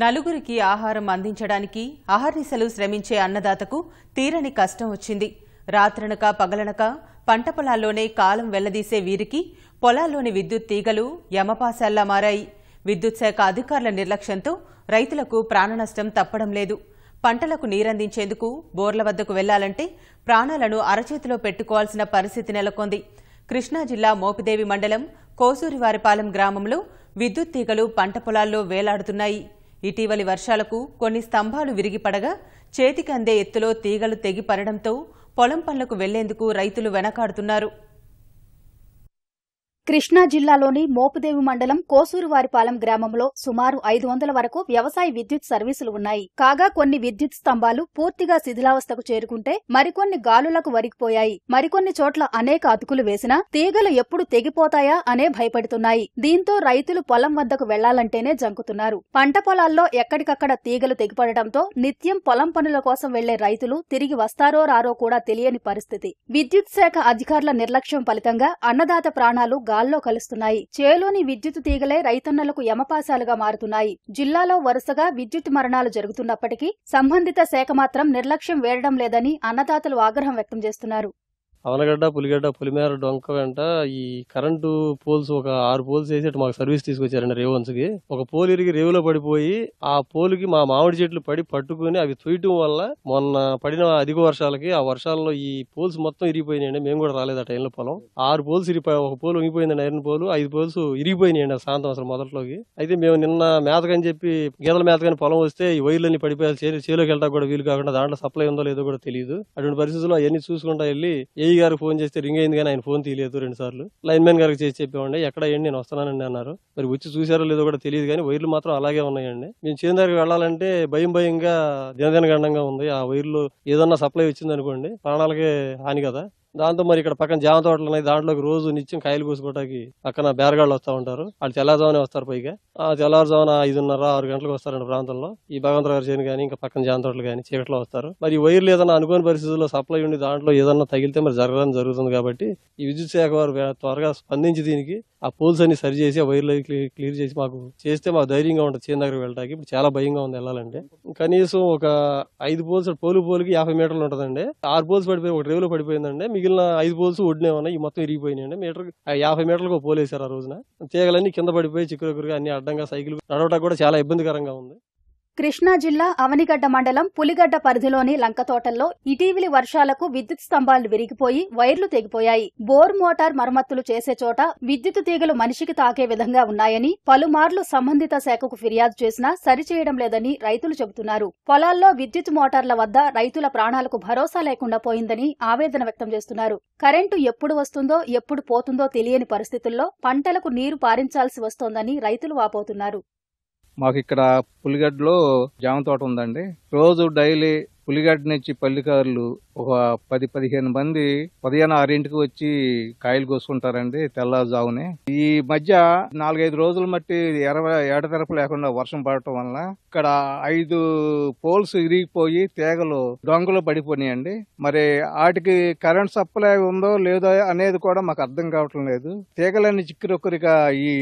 నలుగురికి ఆహారం అందించడానికి అహర్నిశలు శ్రమించే అన్నదాతకు తీరని కష్టం వచ్చింది రాత్రనక పగలనక పంట పొలాల్లోనే కాలం వెల్లదీసే వీరికి పొలాల్లోని విద్యుత్ తీగలు యమపాశాల్లా మారాయి విద్యుత్ శాఖ అధికారుల నిర్లక్ష్యంతో రైతులకు ప్రాణనష్టం తప్పడం లేదు పంటలకు నీరందించేందుకు బోర్ల వద్దకు వెళ్లాలంటే ప్రాణాలను అరచేతిలో పెట్టుకోవాల్సిన పరిస్థితి నెలకొంది కృష్ణా జిల్లా మోపిదేవి మండలం కోసూరివారిపాలెం గ్రామంలో విద్యుత్ తీగలు పంట పొలాల్లో వేలాడుతున్నాయి ఇటీవలి వర్షాలకు కొన్ని స్తంభాలు విరిగిపడగా చేతికి అందే ఎత్తులో తీగలు తెగి పడడంతో పొలం పనులకు వెళ్లేందుకు రైతులు వెనకాడుతున్నారు కృష్ణా జిల్లాలోని మోపుదేవి మండలం కోసూరువారిపాలెం గ్రామంలో సుమారు ఐదు వందల వరకు వ్యవసాయ విద్యుత్ సర్వీసులు ఉన్నాయి కాగా కొన్ని విద్యుత్ స్తంభాలు పూర్తిగా శిథిలావస్థకు చేరుకుంటే మరికొన్ని గాలులకు వరిగిపోయాయి మరికొన్ని చోట్ల అనేక అతుకులు వేసినా తీగలు ఎప్పుడు తెగిపోతాయా అనే భయపడుతున్నాయి దీంతో రైతులు పొలం వద్దకు వెళ్లాలంటేనే జంకుతున్నారు పంట పొలాల్లో ఎక్కడికక్కడ తీగలు తెగిపడటంతో నిత్యం పొలం పనుల కోసం వెళ్లే రైతులు తిరిగి వస్తారో రారో కూడా తెలియని పరిస్థితి విద్యుత్ శాఖ అధికారుల నిర్లక్ష్యం ఫలితంగా అన్నదాత ప్రాణాలు గాలి గాల్లో కలుస్తున్నాయి చేలోని విద్యుత్ తీగలే రైతన్నలకు యమపాశాలుగా మారుతున్నాయి జిల్లాలో వరుసగా విద్యుత్ మరణాలు జరుగుతున్నప్పటికీ సంబంధిత శాఖ మాత్రం నిర్లక్ష్యం వేయడం లేదని అన్నదాతలు ఆగ్రహం వ్యక్తం చేస్తున్నారు అవనగడ్డ పులిగడ్డ పులిమేర డొంక వెంట ఈ కరెంటు పోల్స్ ఒక ఆరు పోల్స్ అటు మాకు సర్వీస్ తీసుకొచ్చారండి కి ఒక పోల్ ఇరిగి రేవులో పడిపోయి ఆ పోలుకి మా మామిడి చెట్లు పడి పట్టుకుని అవి తూయటం వల్ల మొన్న పడిన అధిక వర్షాలకి ఆ వర్షాల్లో ఈ పోల్స్ మొత్తం ఇరిగిపోయినాయండి మేము కూడా రాలేదు ఆ టైంలో పొలం ఆరు పోల్స్ ఇరిగిపోయి ఒక పోలు ఉంగిపోయింది ఐరన్ పోలు ఐదు పోల్స్ ఇరిగిపోయినాయండి సాయంత్రం అసలు మొదట్లోకి అయితే మేము నిన్న మేతకని చెప్పి గేదల మేతకని పొలం వస్తే ఈ వైర్లన్నీ పడిపోయాలి చేలోకి వెళ్ళడానికి కూడా వీలు కాకుండా దాంట్లో సప్లై ఉందో లేదో కూడా తెలియదు అటువంటి పరిస్థితుల్లో అవన్నీ చూసుకుంటా వెళ్ళి ఏ ఏఈ గారు ఫోన్ చేస్తే రింగ్ అయింది కానీ ఆయన ఫోన్ తీయలేదు రెండు సార్లు లైన్ మ్యాన్ గారికి చేసి చెప్పామండి ఎక్కడ ఏంటి నేను వస్తానండి అన్నారు మరి వచ్చి చూసారో లేదో కూడా తెలియదు కానీ వైర్లు మాత్రం అలాగే ఉన్నాయండి మేము చేను దగ్గరికి వెళ్ళాలంటే భయం భయంగా దినదినగండంగా ఉంది ఆ వైర్లు ఏదన్నా సప్లై వచ్చింది అనుకోండి ప్రాణాలకే హాని కదా దాంతో మరి ఇక్కడ పక్కన జామ తోటలు ఉన్నాయి దాంట్లోకి రోజు నిత్యం కాయలు కోసుకోవడానికి పక్కన బేరగాళ్ళు వస్తూ ఉంటారు వాళ్ళు తెల్లవారుజామునే వస్తారు పైగా ఆ తెల్లారుజామున ఐదున్నర ఆరు గంటలకు వస్తారండి ప్రాంతంలో ఈ భగవంతరావు గారి చేను కానీ ఇంకా పక్కన జామ తోటలు కానీ చీకట్లో వస్తారు మరి వైర్లు ఏదైనా అనుకోని పరిస్థితుల్లో సప్లై ఉండి దాంట్లో ఏదన్నా తగిలితే మరి జరగడం జరుగుతుంది కాబట్టి ఈ విద్యుత్ శాఖ వారు త్వరగా స్పందించి దీనికి ఆ పోల్స్ అన్ని సరి చేసి ఆ వైర్లు క్లియర్ చేసి మాకు చేస్తే మాకు ధైర్యంగా ఉంటుంది చేను దగ్గర వెళ్ళడానికి ఇప్పుడు చాలా భయంగా ఉంది వెళ్ళాలంటే కనీసం ఒక ఐదు పోల్స్ పోలు పోలుకి యాభై మీటర్లు ఉంటుందండి ఆరు పోల్స్ పడిపోయి ఒక రేవులో పడిపోయిందండి మిగిలిన ఐదు పోల్స్ ఒడ్నే ఉన్నాయి ఈ మొత్తం ఇరిగిపోయినాయండి మీటర్ యాభై మీటర్లకు పోలేసారు ఆ రోజున తీగలన్నీ కింద పడిపోయి చిక్కురుకురుగా అన్ని అడ్డంగా సైకిల్ నడవటం కూడా చాలా ఇబ్బందికరంగా ఉంది కృష్ణా జిల్లా అవనిగడ్డ మండలం పులిగడ్డ పరిధిలోని లంకతోటల్లో ఇటీవలి వర్షాలకు విద్యుత్ స్తంభాలు విరిగిపోయి వైర్లు తెగిపోయాయి బోర్ మోటార్ మరమ్మతులు చేసే చోట విద్యుత్ తీగలు మనిషికి తాకే విధంగా ఉన్నాయని పలుమార్లు సంబంధిత శాఖకు ఫిర్యాదు చేసినా సరిచేయడం లేదని రైతులు చెబుతున్నారు పొలాల్లో విద్యుత్ మోటార్ల వద్ద రైతుల ప్రాణాలకు భరోసా లేకుండా పోయిందని ఆవేదన వ్యక్తం చేస్తున్నారు కరెంటు ఎప్పుడు వస్తుందో ఎప్పుడు పోతుందో తెలియని పరిస్థితుల్లో పంటలకు నీరు పారించాల్సి వస్తోందని రైతులు వాపోతున్నారు మాకు ఇక్కడ పులిగడ్లో జామ తోట ఉందండి రోజు డైలీ పులిగడ్డ నుంచి పల్లికారులు ఒక పది పదిహేను మంది ఉదయం ఆరింటికి వచ్చి కాయలు కోసుకుంటారండి తెల్లజావునే ఈ మధ్య నాలుగైదు రోజులు మట్టి ఎరవై ఎడతెరపు లేకుండా వర్షం పడటం వల్ల ఇక్కడ ఐదు పోల్స్ ఇరిగిపోయి తీగలు దొంగలు పడిపోయాయండి మరి వాటికి కరెంట్ సప్లై ఉందో లేదో అనేది కూడా మాకు అర్థం కావటం లేదు తీగలన్నీ చిక్కిరొక్కరిగా ఈ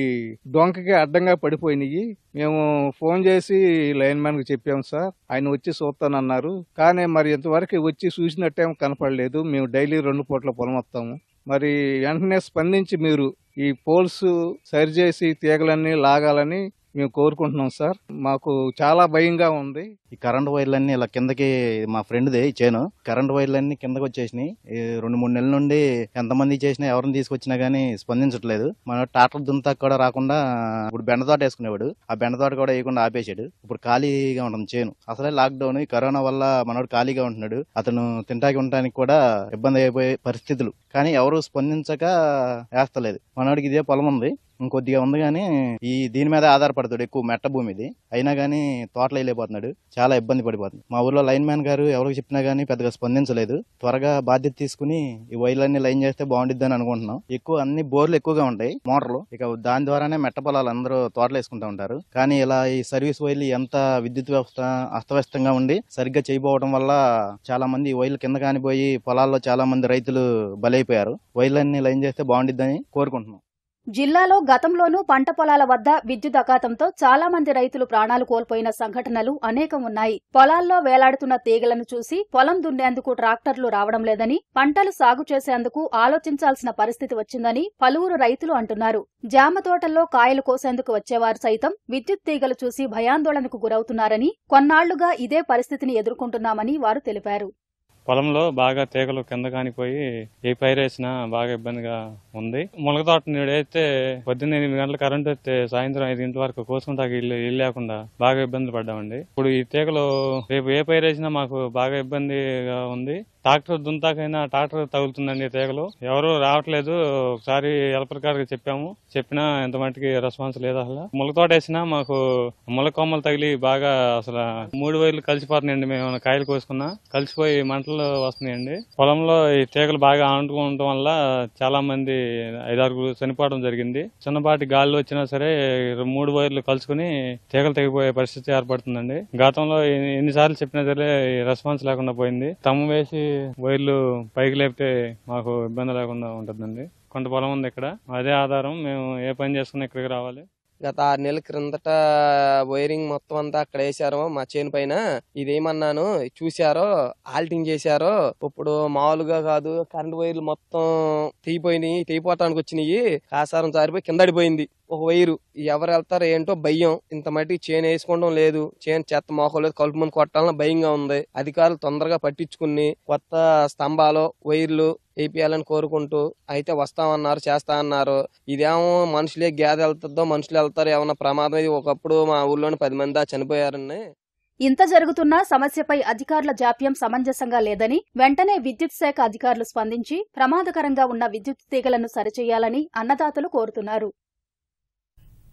దొంగకి అడ్డంగా పడిపోయినాయి మేము ఫోన్ చేసి లైన్ మ్యాన్ కి చెప్పాము సార్ ఆయన వచ్చి చూస్తానన్నారు కానీ మరి ఇంతవరకు వచ్చి చూసిన చేసినట్టు కనపడలేదు మేము డైలీ రెండు పూట్ల పొలం వస్తాము మరి వెంటనే స్పందించి మీరు ఈ పోల్స్ సరిచేసి తీగలన్నీ లాగాలని మేము కోరుకుంటున్నాం సార్ మాకు చాలా భయంగా ఉంది ఈ కరెంట్ వైర్లన్నీ ఇలా కిందకి మా ఫ్రెండ్దే ఇచ్చాను కరెంట్ వైర్లన్నీ కిందకి వచ్చేసినాయి ఈ రెండు మూడు నెలల నుండి ఎంతమంది చేసినా ఎవరిని తీసుకొచ్చినా గానీ స్పందించట్లేదు మన టాటర్ దుంతా కూడా రాకుండా ఇప్పుడు బెండతోట వేసుకునేవాడు ఆ బెండతోట కూడా వేయకుండా ఆపేశాడు ఇప్పుడు ఖాళీగా ఉంటుంది చేను అసలే లాక్డౌన్ ఈ కరోనా వల్ల మనోడు ఖాళీగా ఉంటున్నాడు అతను తింటాకి ఉండటానికి కూడా ఇబ్బంది అయిపోయే పరిస్థితులు కానీ ఎవరు స్పందించక వేస్తలేదు మనోడికి ఇదే పొలం ఉంది ఇంకొద్దిగా ఉంది కానీ ఈ దీని మీద ఆధారపడతాడు ఎక్కువ మెట్ట భూమి ఇది అయినా కానీ తోటలు వెళ్ళిపోతున్నాడు చాలా ఇబ్బంది పడిపోతుంది మా ఊర్లో లైన్ మ్యాన్ గారు ఎవరికి చెప్పినా కానీ పెద్దగా స్పందించలేదు త్వరగా బాధ్యత తీసుకుని ఈ వైర్లన్నీ లైన్ చేస్తే బాగుంటుంది అని అనుకుంటున్నాం ఎక్కువ అన్ని బోర్లు ఎక్కువగా ఉంటాయి మోటార్లు ఇక దాని ద్వారానే మెట్ట పొలాలు అందరూ తోటలు వేసుకుంటూ ఉంటారు కానీ ఇలా ఈ సర్వీస్ వైర్లు ఎంత విద్యుత్ వ్యవస్థ అస్తవ్యస్తంగా ఉండి సరిగ్గా చేయబోవడం వల్ల చాలా మంది వైర్లు కింద కానిపోయి పొలాల్లో చాలా మంది రైతులు బలైపోయారు వైర్లన్నీ లైన్ చేస్తే బాగుంటుందని కోరుకుంటున్నాం జిల్లాలో గతంలోనూ పంట పొలాల వద్ద విద్యుత్ అఘాతంతో చాలా మంది రైతులు ప్రాణాలు కోల్పోయిన సంఘటనలు అనేకం ఉన్నాయి పొలాల్లో వేలాడుతున్న తీగలను చూసి పొలం దున్నేందుకు ట్రాక్టర్లు రావడం లేదని పంటలు సాగు చేసేందుకు ఆలోచించాల్సిన పరిస్థితి వచ్చిందని పలువురు రైతులు అంటున్నారు జామ తోటల్లో కాయలు కోసేందుకు వచ్చేవారు సైతం విద్యుత్ తీగలు చూసి భయాందోళనకు గురవుతున్నారని కొన్నాళ్లుగా ఇదే పరిస్థితిని ఎదుర్కొంటున్నామని వారు తెలిపారు పొలంలో బాగా తీగలు కింద కానిపోయి ఏ పైరేసినా బాగా ఇబ్బందిగా ఉంది మునగ తోట నేడైతే పొద్దున్న ఎనిమిది గంటల కరెంట్ వస్తే సాయంత్రం ఐదు గంటల వరకు కోసుకుంటాకి ఇల్లు ఇల్లు లేకుండా బాగా ఇబ్బందులు పడ్డామండి ఇప్పుడు ఈ తీగలు రేపు ఏ పైరేసినా మాకు బాగా ఇబ్బందిగా ఉంది ట్రాక్టర్ దుంతాకైనా ట్రాక్టర్ తగులుతుందండి తీగలు ఎవరు రావట్లేదు ఒకసారి హెల్పర్ గారికి చెప్పాము చెప్పినా ఎంత మటుకి రెస్పాన్స్ లేదు అసలు తోట వేసినా మాకు ములకొమ్మలు తగిలి బాగా అసలు మూడు వైర్లు కలిసిపోతున్నాయండి మేము కాయలు కోసుకున్నా కలిసిపోయి మంటలు వస్తున్నాయండి పొలంలో ఈ తీగలు బాగా ఉండటం వల్ల చాలా మంది ఐదారు చనిపోవడం జరిగింది చిన్నపాటి గాలి వచ్చినా సరే మూడు వైర్లు కలుసుకుని తీగలు తెగిపోయే పరిస్థితి ఏర్పడుతుందండి గతంలో ఎన్నిసార్లు చెప్పినా సరే రెస్పాన్స్ లేకుండా పోయింది తమ్ము వేసి వైర్లు పైకి లేపితే మాకు ఇబ్బంది లేకుండా ఉంటుందండి కొంత పొలం ఉంది ఇక్కడ అదే ఆధారం మేము ఏ పని చేసుకున్నా ఇక్కడికి రావాలి గత ఆరు నెలల క్రిందట వైరింగ్ మొత్తం అంతా అక్కడ వేసారు మా చేను పైన ఇదేమన్నాను చూశారో ఆల్టింగ్ చేశారో ఇప్పుడు మామూలుగా కాదు కరెంట్ వైర్లు మొత్తం తీయిపోయినాయి తెగిపోతానికి వచ్చినాయి కాసారం జారిపోయి కిందడిపోయింది ఒక వైరు ఎవరు వెళ్తారు ఏంటో భయం ఇంత మట్టికి చేను వేసుకోవడం లేదు చేను చెత్త మోకలేదు కలుపు ముందు కొట్టాలని భయంగా ఉంది అధికారులు తొందరగా పట్టించుకుని కొత్త స్తంభాలు వైర్లు ఏపీఎల్ని కోరుకుంటూ అయితే వస్తామన్నారు చేస్తా అన్నారు ఇదేమో మనుషులే గేదె వెళ్తుందో మనుషులు వెళ్తారు ఏమన్నా ప్రమాదం ఇది ఒకప్పుడు మా ఊళ్ళోని పది మంది చనిపోయారని ఇంత జరుగుతున్నా సమస్యపై అధికారుల జాప్యం సమంజసంగా లేదని వెంటనే విద్యుత్ శాఖ అధికారులు స్పందించి ప్రమాదకరంగా ఉన్న విద్యుత్ తీగలను సరిచేయాలని అన్నదాతలు కోరుతున్నారు